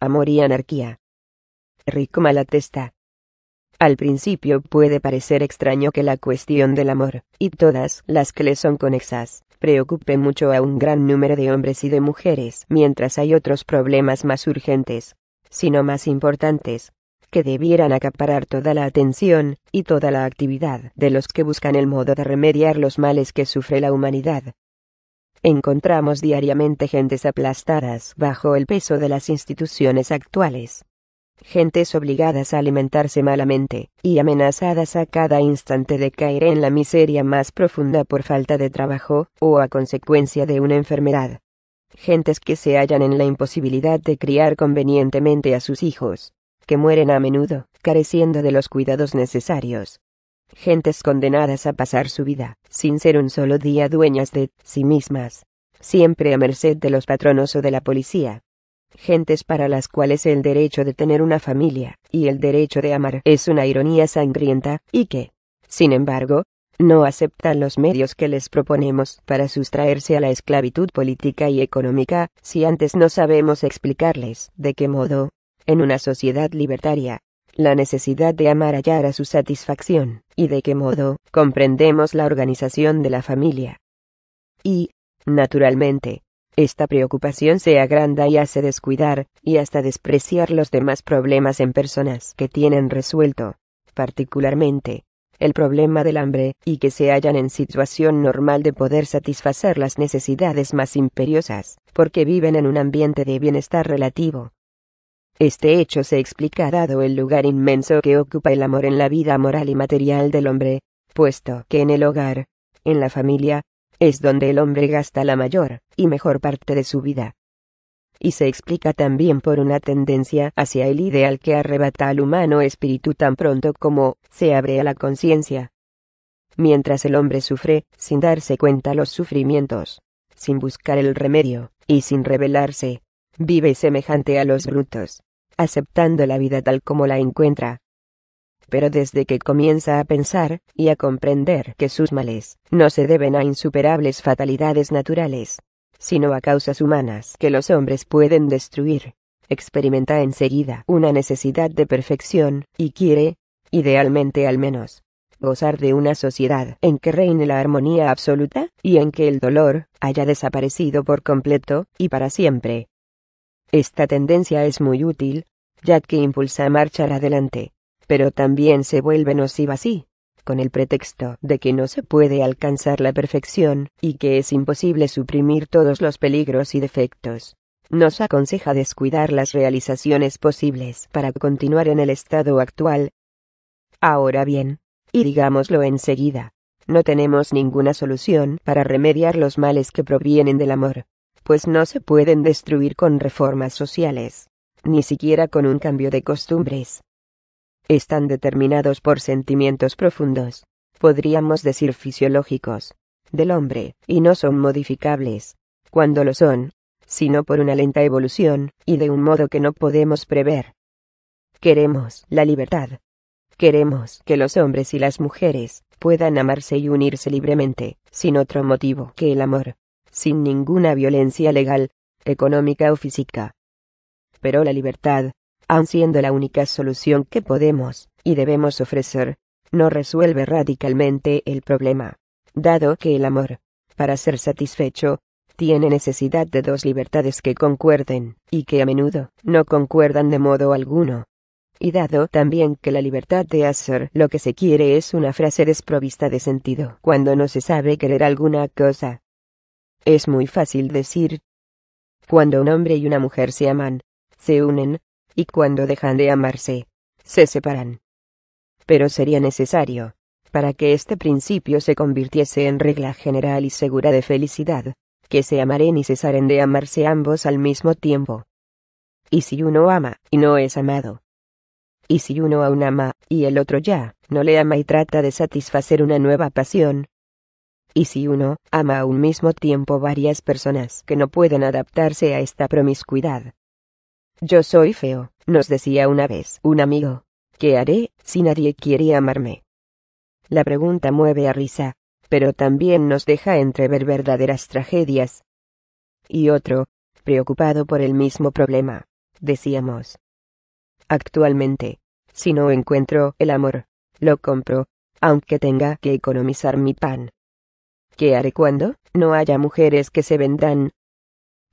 amor y anarquía. Rico Malatesta. Al principio puede parecer extraño que la cuestión del amor, y todas las que le son conexas, preocupe mucho a un gran número de hombres y de mujeres, mientras hay otros problemas más urgentes, sino más importantes, que debieran acaparar toda la atención, y toda la actividad de los que buscan el modo de remediar los males que sufre la humanidad. Encontramos diariamente gentes aplastadas bajo el peso de las instituciones actuales. Gentes obligadas a alimentarse malamente, y amenazadas a cada instante de caer en la miseria más profunda por falta de trabajo, o a consecuencia de una enfermedad. Gentes que se hallan en la imposibilidad de criar convenientemente a sus hijos, que mueren a menudo, careciendo de los cuidados necesarios, gentes condenadas a pasar su vida, sin ser un solo día dueñas de sí mismas, siempre a merced de los patronos o de la policía. Gentes para las cuales el derecho de tener una familia, y el derecho de amar es una ironía sangrienta, y que, sin embargo, no aceptan los medios que les proponemos para sustraerse a la esclavitud política y económica, si antes no sabemos explicarles de qué modo, en una sociedad libertaria, la necesidad de amar hallar a su satisfacción, y de qué modo comprendemos la organización de la familia. Y, naturalmente, esta preocupación se agranda y hace descuidar, y hasta despreciar los demás problemas en personas que tienen resuelto, particularmente, el problema del hambre, y que se hallan en situación normal de poder satisfacer las necesidades más imperiosas, porque viven en un ambiente de bienestar relativo, este hecho se explica dado el lugar inmenso que ocupa el amor en la vida moral y material del hombre, puesto que en el hogar, en la familia, es donde el hombre gasta la mayor y mejor parte de su vida. Y se explica también por una tendencia hacia el ideal que arrebata al humano espíritu tan pronto como se abre a la conciencia. Mientras el hombre sufre, sin darse cuenta los sufrimientos, sin buscar el remedio, y sin rebelarse, vive semejante a los brutos aceptando la vida tal como la encuentra. Pero desde que comienza a pensar y a comprender que sus males no se deben a insuperables fatalidades naturales, sino a causas humanas que los hombres pueden destruir, experimenta enseguida una necesidad de perfección, y quiere, idealmente al menos, gozar de una sociedad en que reine la armonía absoluta, y en que el dolor haya desaparecido por completo, y para siempre. Esta tendencia es muy útil, ya que impulsa a marchar adelante, pero también se vuelve nociva así, con el pretexto de que no se puede alcanzar la perfección y que es imposible suprimir todos los peligros y defectos. Nos aconseja descuidar las realizaciones posibles para continuar en el estado actual. Ahora bien, y digámoslo enseguida, no tenemos ninguna solución para remediar los males que provienen del amor pues no se pueden destruir con reformas sociales, ni siquiera con un cambio de costumbres. Están determinados por sentimientos profundos, podríamos decir fisiológicos, del hombre, y no son modificables, cuando lo son, sino por una lenta evolución, y de un modo que no podemos prever. Queremos la libertad. Queremos que los hombres y las mujeres puedan amarse y unirse libremente, sin otro motivo que el amor sin ninguna violencia legal, económica o física. Pero la libertad, aun siendo la única solución que podemos y debemos ofrecer, no resuelve radicalmente el problema, dado que el amor, para ser satisfecho, tiene necesidad de dos libertades que concuerden, y que a menudo no concuerdan de modo alguno. Y dado también que la libertad de hacer lo que se quiere es una frase desprovista de sentido cuando no se sabe querer alguna cosa, es muy fácil decir. Cuando un hombre y una mujer se aman, se unen, y cuando dejan de amarse, se separan. Pero sería necesario, para que este principio se convirtiese en regla general y segura de felicidad, que se amaren y cesaren de amarse ambos al mismo tiempo. Y si uno ama, y no es amado. Y si uno aún ama, y el otro ya, no le ama y trata de satisfacer una nueva pasión, y si uno ama a un mismo tiempo varias personas que no pueden adaptarse a esta promiscuidad. Yo soy feo, nos decía una vez un amigo. ¿Qué haré si nadie quiere amarme? La pregunta mueve a risa, pero también nos deja entrever verdaderas tragedias. Y otro, preocupado por el mismo problema, decíamos. Actualmente, si no encuentro el amor, lo compro, aunque tenga que economizar mi pan. ¿Qué haré cuando no haya mujeres que se vendan?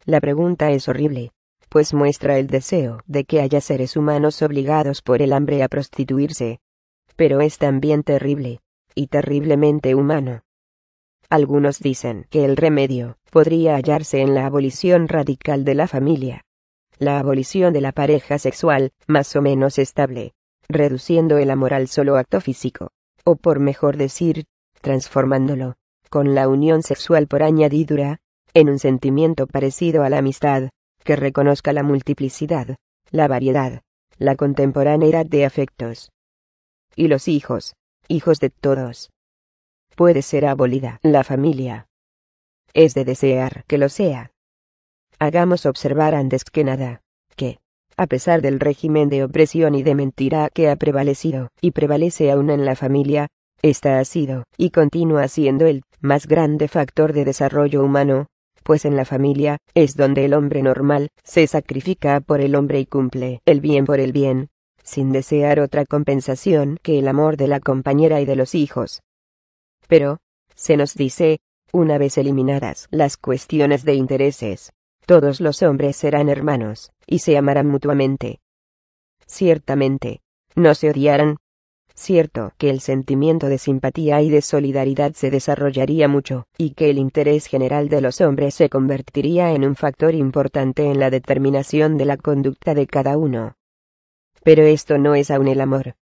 La pregunta es horrible, pues muestra el deseo de que haya seres humanos obligados por el hambre a prostituirse. Pero es también terrible, y terriblemente humano. Algunos dicen que el remedio podría hallarse en la abolición radical de la familia. La abolición de la pareja sexual, más o menos estable, reduciendo el amor al solo acto físico, o por mejor decir, transformándolo con la unión sexual por añadidura, en un sentimiento parecido a la amistad, que reconozca la multiplicidad, la variedad, la contemporaneidad de afectos. Y los hijos, hijos de todos. Puede ser abolida la familia. Es de desear que lo sea. Hagamos observar antes que nada, que, a pesar del régimen de opresión y de mentira que ha prevalecido y prevalece aún en la familia, esta ha sido y continúa siendo el más grande factor de desarrollo humano, pues en la familia es donde el hombre normal se sacrifica por el hombre y cumple el bien por el bien, sin desear otra compensación que el amor de la compañera y de los hijos. Pero, se nos dice, una vez eliminadas las cuestiones de intereses, todos los hombres serán hermanos, y se amarán mutuamente. Ciertamente, no se odiarán, Cierto que el sentimiento de simpatía y de solidaridad se desarrollaría mucho, y que el interés general de los hombres se convertiría en un factor importante en la determinación de la conducta de cada uno. Pero esto no es aún el amor.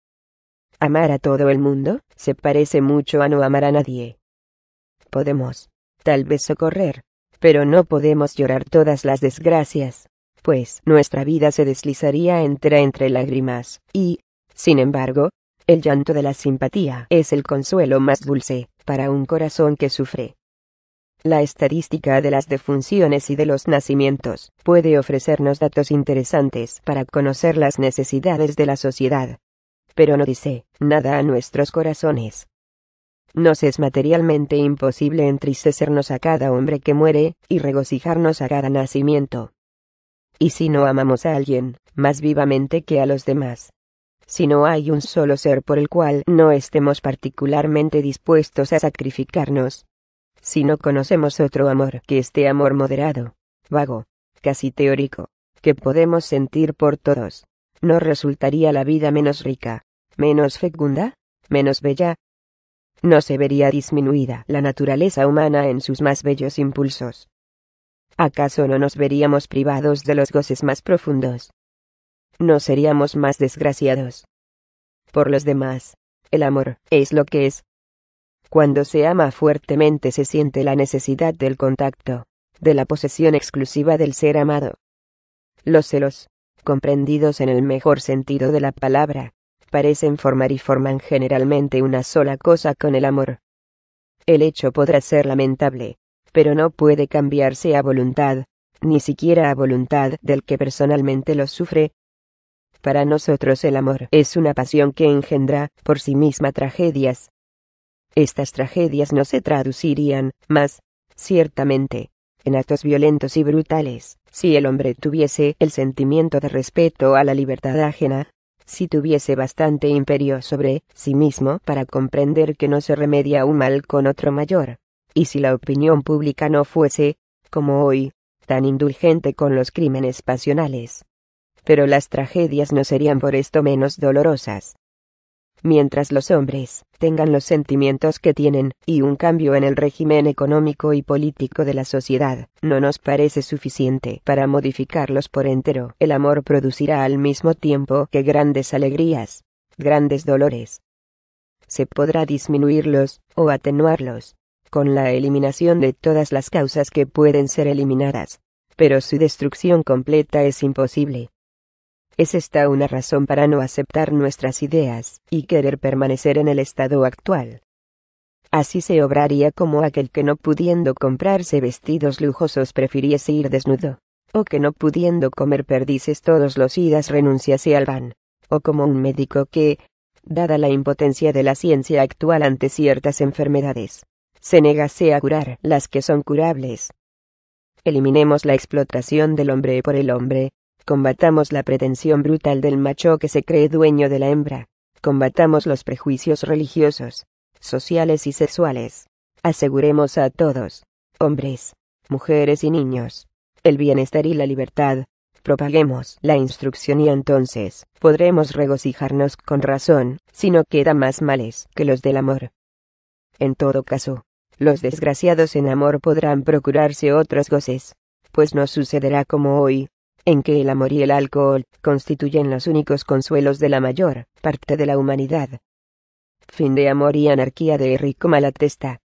Amar a todo el mundo, se parece mucho a no amar a nadie. Podemos, tal vez, socorrer, pero no podemos llorar todas las desgracias, pues nuestra vida se deslizaría entre lágrimas, y, sin embargo, el llanto de la simpatía es el consuelo más dulce, para un corazón que sufre. La estadística de las defunciones y de los nacimientos puede ofrecernos datos interesantes para conocer las necesidades de la sociedad. Pero no dice nada a nuestros corazones. Nos es materialmente imposible entristecernos a cada hombre que muere, y regocijarnos a cada nacimiento. Y si no amamos a alguien, más vivamente que a los demás, si no hay un solo ser por el cual no estemos particularmente dispuestos a sacrificarnos. Si no conocemos otro amor que este amor moderado, vago, casi teórico, que podemos sentir por todos, ¿no resultaría la vida menos rica, menos fecunda, menos bella? ¿No se vería disminuida la naturaleza humana en sus más bellos impulsos? ¿Acaso no nos veríamos privados de los goces más profundos, no seríamos más desgraciados. Por los demás, el amor es lo que es. Cuando se ama fuertemente se siente la necesidad del contacto, de la posesión exclusiva del ser amado. Los celos, comprendidos en el mejor sentido de la palabra, parecen formar y forman generalmente una sola cosa con el amor. El hecho podrá ser lamentable, pero no puede cambiarse a voluntad, ni siquiera a voluntad del que personalmente lo sufre, para nosotros el amor es una pasión que engendra, por sí misma, tragedias. Estas tragedias no se traducirían, más, ciertamente, en actos violentos y brutales, si el hombre tuviese el sentimiento de respeto a la libertad ajena, si tuviese bastante imperio sobre sí mismo para comprender que no se remedia un mal con otro mayor, y si la opinión pública no fuese, como hoy, tan indulgente con los crímenes pasionales, pero las tragedias no serían por esto menos dolorosas. Mientras los hombres tengan los sentimientos que tienen, y un cambio en el régimen económico y político de la sociedad, no nos parece suficiente para modificarlos por entero. El amor producirá al mismo tiempo que grandes alegrías, grandes dolores. Se podrá disminuirlos, o atenuarlos, con la eliminación de todas las causas que pueden ser eliminadas, pero su destrucción completa es imposible. Es esta una razón para no aceptar nuestras ideas, y querer permanecer en el estado actual. Así se obraría como aquel que no pudiendo comprarse vestidos lujosos prefiriese ir desnudo, o que no pudiendo comer perdices todos los idas renunciase al pan, o como un médico que, dada la impotencia de la ciencia actual ante ciertas enfermedades, se negase a curar las que son curables. Eliminemos la explotación del hombre por el hombre, Combatamos la pretensión brutal del macho que se cree dueño de la hembra. Combatamos los prejuicios religiosos, sociales y sexuales. Aseguremos a todos, hombres, mujeres y niños, el bienestar y la libertad. Propaguemos la instrucción y entonces podremos regocijarnos con razón, si no queda más males que los del amor. En todo caso, los desgraciados en amor podrán procurarse otros goces, pues no sucederá como hoy, en que el amor y el alcohol constituyen los únicos consuelos de la mayor parte de la humanidad. Fin de Amor y Anarquía de Enrico Malatesta.